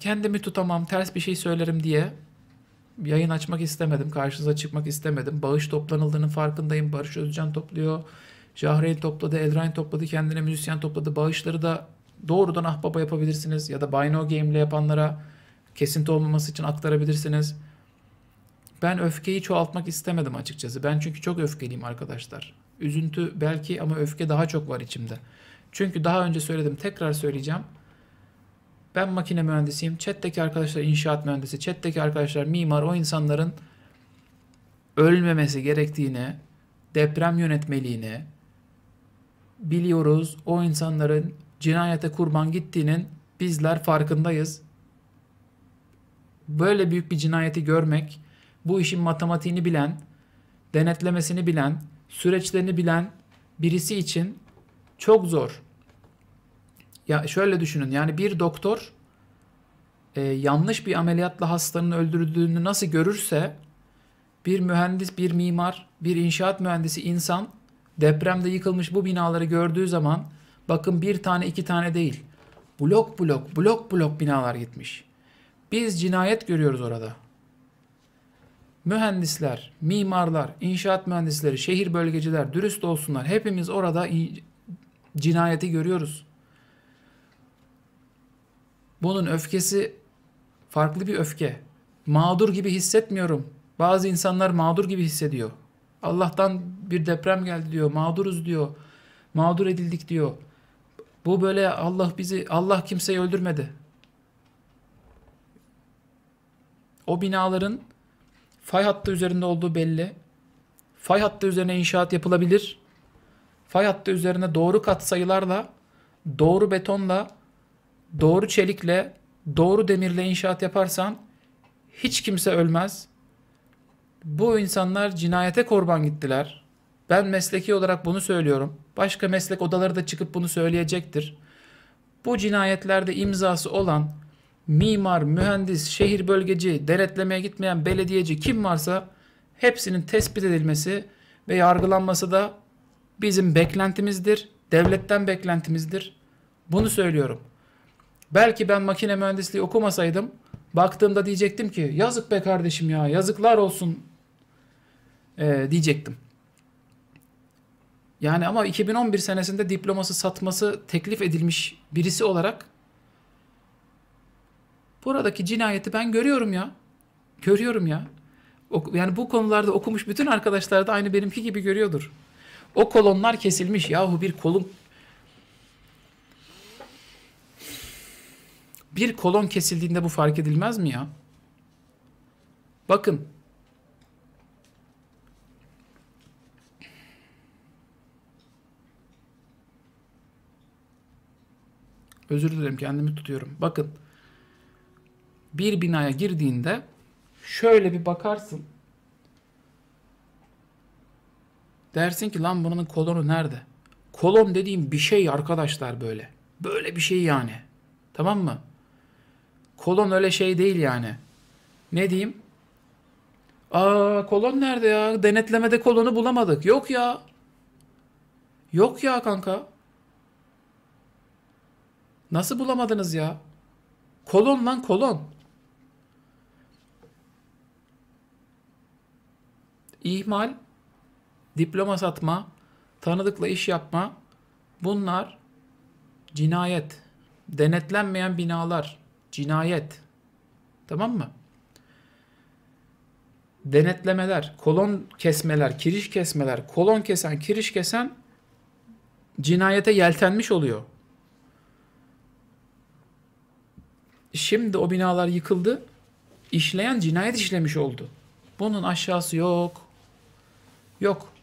kendimi tutamam, ters bir şey söylerim diye yayın açmak istemedim. Karşınıza çıkmak istemedim. Bağış toplanıldığının farkındayım. Barış Özcan topluyor. Jahreyn topladı, Edrain topladı, kendine müzisyen topladı. Bağışları da doğrudan ahbaba yapabilirsiniz. Ya da Buy No Game ile yapanlara kesinti olmaması için aktarabilirsiniz. Ben öfkeyi çoğaltmak istemedim açıkçası. Ben çünkü çok öfkeliyim arkadaşlar. Üzüntü belki ama öfke daha çok var içimde. Çünkü daha önce söyledim tekrar söyleyeceğim. Ben makine mühendisiyim. Chat'teki arkadaşlar inşaat mühendisi. Chat'teki arkadaşlar mimar. O insanların ölmemesi gerektiğine, deprem yönetmeliğini biliyoruz. O insanların cinayete kurban gittiğinin bizler farkındayız. Böyle büyük bir cinayeti görmek, bu işin matematiğini bilen, denetlemesini bilen, süreçlerini bilen birisi için çok zor. Ya şöyle düşünün yani bir doktor e, yanlış bir ameliyatla hastanın öldürüldüğünü nasıl görürse bir mühendis, bir mimar, bir inşaat mühendisi insan depremde yıkılmış bu binaları gördüğü zaman bakın bir tane iki tane değil blok blok blok blok binalar gitmiş. Biz cinayet görüyoruz orada. Mühendisler, mimarlar, inşaat mühendisleri, şehir bölgeciler dürüst olsunlar. Hepimiz orada cinayeti görüyoruz. Bunun öfkesi farklı bir öfke. Mağdur gibi hissetmiyorum. Bazı insanlar mağdur gibi hissediyor. Allah'tan bir deprem geldi diyor. Mağduruz diyor. Mağdur edildik diyor. Bu böyle Allah bizi Allah kimseyi öldürmedi. O binaların fay hattı üzerinde olduğu belli. Fay hattı üzerine inşaat yapılabilir. Fay hattı üzerine doğru kat sayılarla, doğru betonla doğru çelikle, doğru demirle inşaat yaparsan hiç kimse ölmez. Bu insanlar cinayete korban gittiler. Ben mesleki olarak bunu söylüyorum. Başka meslek odaları da çıkıp bunu söyleyecektir. Bu cinayetlerde imzası olan mimar, mühendis, şehir bölgeci, denetlemeye gitmeyen belediyeci kim varsa hepsinin tespit edilmesi ve yargılanması da bizim beklentimizdir. Devletten beklentimizdir. Bunu söylüyorum. Belki ben makine mühendisliği okumasaydım baktığımda diyecektim ki yazık be kardeşim ya yazıklar olsun ee, diyecektim. Yani ama 2011 senesinde diploması satması teklif edilmiş birisi olarak buradaki cinayeti ben görüyorum ya. Görüyorum ya. Yani bu konularda okumuş bütün arkadaşlar da aynı benimki gibi görüyordur. O kolonlar kesilmiş. Yahu bir kolun Bir kolon kesildiğinde bu fark edilmez mi ya? Bakın. Özür dilerim kendimi tutuyorum. Bakın. Bir binaya girdiğinde şöyle bir bakarsın. Dersin ki lan bunun kolonu nerede? Kolon dediğim bir şey arkadaşlar böyle. Böyle bir şey yani. Tamam mı? Kolon öyle şey değil yani. Ne diyeyim? Aa kolon nerede ya? Denetlemede kolonu bulamadık. Yok ya. Yok ya kanka. Nasıl bulamadınız ya? Kolon lan kolon. İhmal, diploma satma, tanıdıkla iş yapma bunlar cinayet. Denetlenmeyen binalar, cinayet. Tamam mı? Denetlemeler, kolon kesmeler, kiriş kesmeler, kolon kesen, kiriş kesen cinayete yeltenmiş oluyor. Şimdi o binalar yıkıldı. İşleyen cinayet işlemiş oldu. Bunun aşağısı yok. Yok.